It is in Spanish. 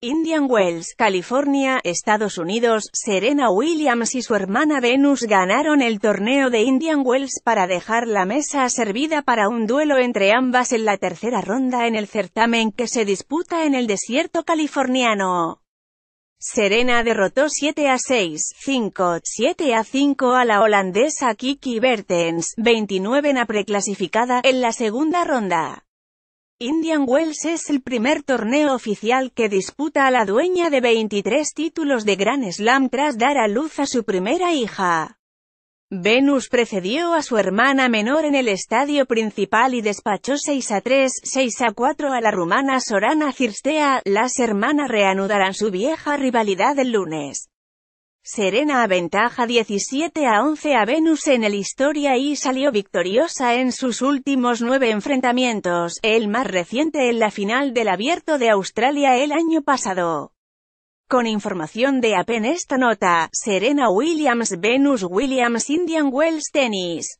Indian Wells, California, Estados Unidos, Serena Williams y su hermana Venus ganaron el torneo de Indian Wells para dejar la mesa servida para un duelo entre ambas en la tercera ronda en el certamen que se disputa en el desierto californiano. Serena derrotó 7 a 6, 5, 7 a 5 a la holandesa Kiki Bertens, 29 en preclasificada, en la segunda ronda. Indian Wells es el primer torneo oficial que disputa a la dueña de 23 títulos de Grand Slam tras dar a luz a su primera hija. Venus precedió a su hermana menor en el estadio principal y despachó 6 a 3, 6 a 4 a la rumana Sorana Cirstea. Las hermanas reanudarán su vieja rivalidad el lunes. Serena aventaja 17 a 11 a Venus en el historia y salió victoriosa en sus últimos nueve enfrentamientos, el más reciente en la final del Abierto de Australia el año pasado. Con información de apenas esta nota, Serena Williams Venus Williams Indian Wells Tennis.